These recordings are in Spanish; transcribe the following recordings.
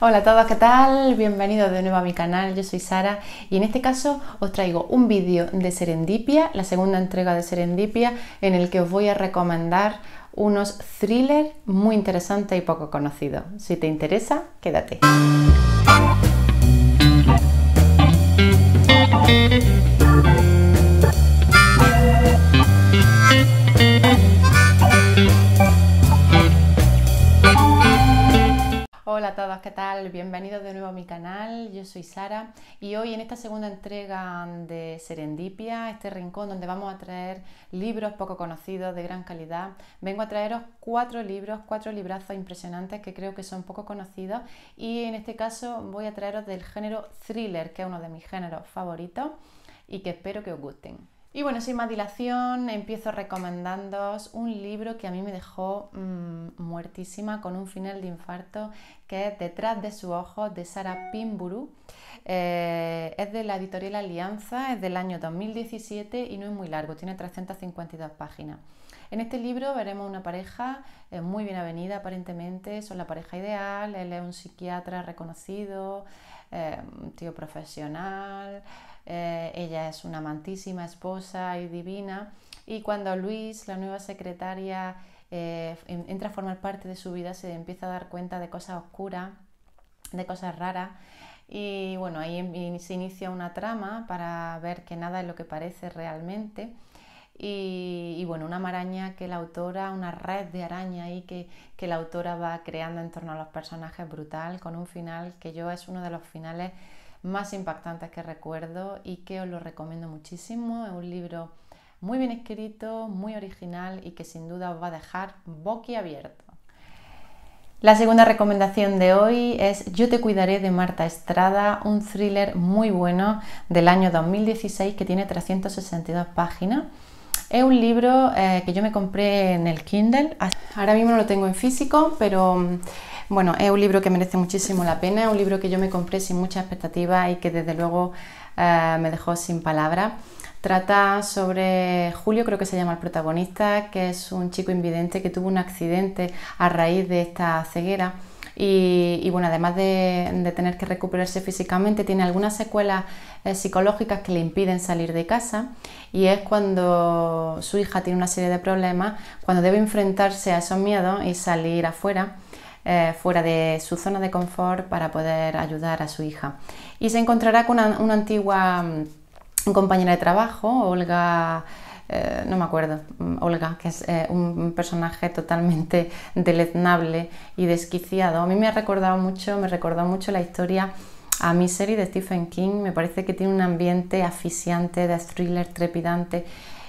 Hola a todos, ¿qué tal? Bienvenidos de nuevo a mi canal, yo soy Sara y en este caso os traigo un vídeo de Serendipia, la segunda entrega de Serendipia, en el que os voy a recomendar unos thrillers muy interesantes y poco conocidos. Si te interesa, quédate. Hola a todos, ¿qué tal? Bienvenidos de nuevo a mi canal, yo soy Sara y hoy en esta segunda entrega de Serendipia, este rincón donde vamos a traer libros poco conocidos de gran calidad, vengo a traeros cuatro libros, cuatro librazos impresionantes que creo que son poco conocidos y en este caso voy a traeros del género thriller, que es uno de mis géneros favoritos y que espero que os gusten. Y bueno, sin más dilación, empiezo recomendándoos un libro que a mí me dejó mm, muertísima con un final de infarto, que es Detrás de su ojo, de Sara Pimburu. Eh, es de la editorial Alianza, es del año 2017 y no es muy largo, tiene 352 páginas. En este libro veremos una pareja eh, muy bien avenida aparentemente, son la pareja ideal, él es un psiquiatra reconocido, eh, un tío profesional, ella es una amantísima esposa y divina, y cuando Luis, la nueva secretaria, eh, entra a formar parte de su vida, se empieza a dar cuenta de cosas oscuras, de cosas raras, y bueno, ahí em, se inicia una trama para ver que nada es lo que parece realmente. Y, bueno, una maraña que la autora, una red de araña ahí que, que, la autora va creando en torno a los personajes brutal, con un final que yo es uno de los finales más impactantes que recuerdo y que os lo recomiendo muchísimo. Es un libro muy bien escrito, muy original y que sin duda os va a dejar boquiabierto. La segunda recomendación de hoy es Yo te cuidaré de Marta Estrada, un thriller muy bueno del año 2016 que tiene 362 páginas. Es un libro eh, que yo me compré en el Kindle, ahora mismo lo tengo en físico, pero bueno, es un libro que merece muchísimo la pena, es un libro que yo me compré sin mucha expectativa y que desde luego eh, me dejó sin palabras. Trata sobre Julio, creo que se llama el protagonista, que es un chico invidente que tuvo un accidente a raíz de esta ceguera. Y, bueno, además de, tener que recuperarse físicamente, tiene algunas secuelas eh, psicológicas que le impiden salir de casa. Y es cuando su hija tiene una serie de problemas, cuando debe enfrentarse a esos miedos y salir afuera. Eh, fuera de su zona de confort para poder ayudar a su hija. Y se encontrará con una, antigua mm, compañera de trabajo, Olga. Eh, no me acuerdo, mm, Olga, que es eh, un personaje totalmente deleznable y desquiciado. A mí me ha recordado mucho, me recordó mucho la historia a Misery de Stephen King. Me parece que tiene un ambiente asfixiante, de thriller trepidante.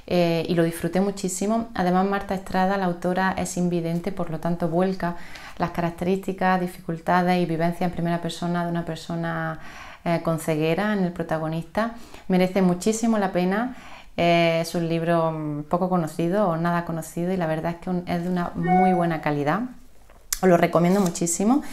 Eh, y lo disfruté muchísimo. Además, Marta Estrada, la autora, es invidente, por lo tanto vuelca las características, dificultades y vivencias en primera persona de una persona eh, con ceguera en el protagonista. Merece muchísimo la pena. Eh, es un libro mm, poco conocido o nada conocido y la verdad es que es de una muy buena calidad. Os lo recomiendo muchísimo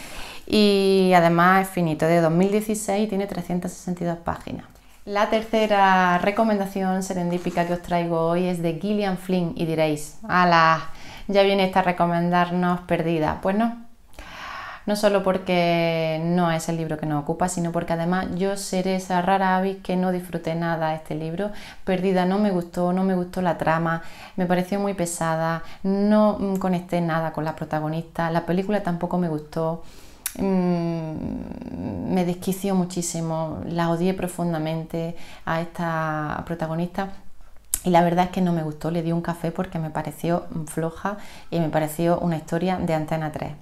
y además es finito, de 2016 tiene 362 páginas. La tercera recomendación serendípica que os traigo hoy es de Gillian Flynn y diréis, ala, ya viene esta recomendarnos perdida. Pues no, no solo porque no es el libro que nos ocupa, sino porque además yo seré esa rara avis que no disfruté nada este libro. Perdida no me gustó, no me gustó la trama, me pareció muy pesada, no mm, conecté nada con la protagonista, la película tampoco me gustó. Mm, me desquició muchísimo, la odié profundamente a esta protagonista y la verdad es que no me gustó, le di un café porque me pareció floja y me pareció una historia de Antena 3.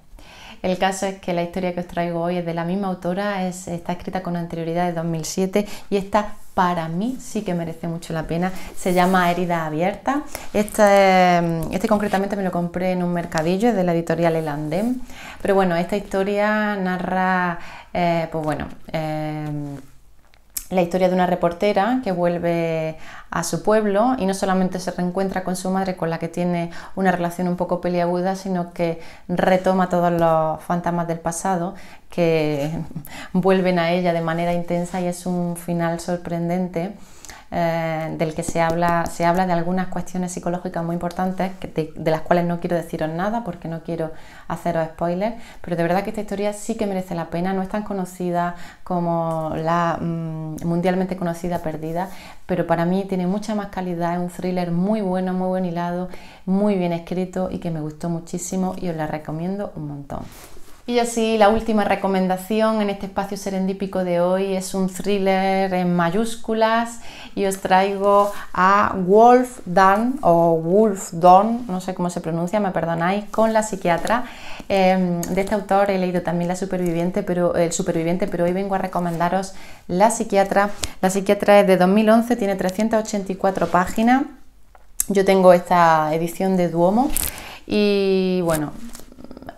El caso es que la historia que os traigo hoy es de la misma autora, está escrita con anterioridad de 2007 y esta para mí sí que merece mucho la pena. Se llama Herida Abierta. Em, este, concretamente me lo compré en un mercadillo, es de la editorial El Andén. Pero bueno, esta historia narra, eh, pues bueno, em, la historia de una reportera que vuelve a su pueblo y no solamente se reencuentra con su madre con la que tiene una relación un poco peliaguda, sino que retoma todos los fantasmas del pasado que vuelven a ella de manera intensa y es un final sorprendente eh, del que se habla, se habla de algunas cuestiones psicológicas muy importantes, de las cuales no quiero deciros nada porque no quiero haceros spoilers, pero de verdad que esta historia sí que merece la pena, no es tan conocida como la mm, mundialmente conocida Perdida, pero para mí tiene mucha más calidad, es un thriller muy bueno, muy buen hilado, muy bien escrito y que me gustó muchísimo y os la recomiendo un montón. Y así la última recomendación en este espacio serendípico de hoy es un thriller en mayúsculas y os traigo a Wolf Dan o Wolf Don no sé cómo se pronuncia, me perdonáis, con la psiquiatra. Em, de este autor he leído también La Superviviente, pero El Superviviente, pero hoy vengo a recomendaros La Psiquiatra. La Psiquiatra es de 2011, tiene 384 páginas. Yo tengo esta edición de Duomo. Y bueno,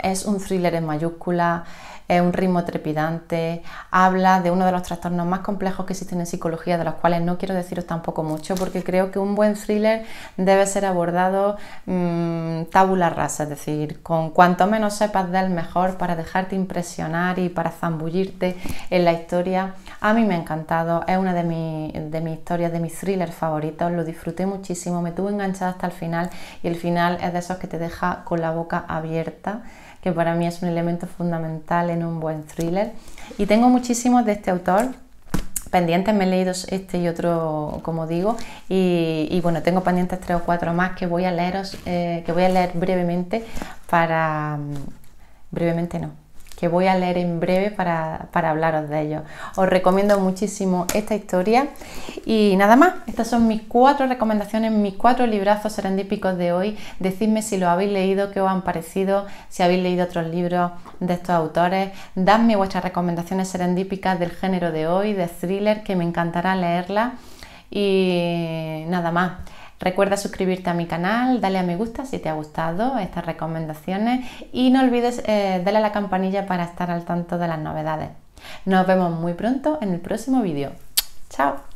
es un thriller en mayúscula, es un ritmo trepidante, habla de uno de los trastornos más complejos que existen en psicología, de los cuales no quiero deciros tampoco mucho, porque creo que un buen thriller debe ser abordado mm, tabula rasa, es decir, con cuanto menos sepas del mejor para dejarte impresionar y para zambullirte en la historia. A mí me ha encantado, es una de, mi, de mis historias, de mis thrillers favoritos, lo disfruté muchísimo, me tuve enganchada hasta el final y el final es de esos que te deja con la boca abierta, que para mí es un elemento fundamental un buen thriller. Y tengo muchísimos de este autor, pendientes, me he leído este y otro, como digo, y, bueno, tengo pendientes tres o cuatro más que voy a leeros, eh, que voy a leer brevemente para mm, brevemente no, que voy a leer en breve para, hablaros de ello Os recomiendo muchísimo esta historia y nada más, estas son mis cuatro recomendaciones, mis cuatro librazos serendípicos de hoy. Decidme si lo habéis leído, qué os han parecido, si habéis leído otros libros de estos autores, dadme vuestras recomendaciones serendípicas del género de hoy, de thriller, que me encantará leerla y nada más. Recuerda suscribirte a mi canal, dale a me gusta si te ha gustado estas recomendaciones y no olvides eh, darle a la campanilla para estar al tanto de las novedades. Nos vemos muy pronto en el próximo vídeo. ¡Chao!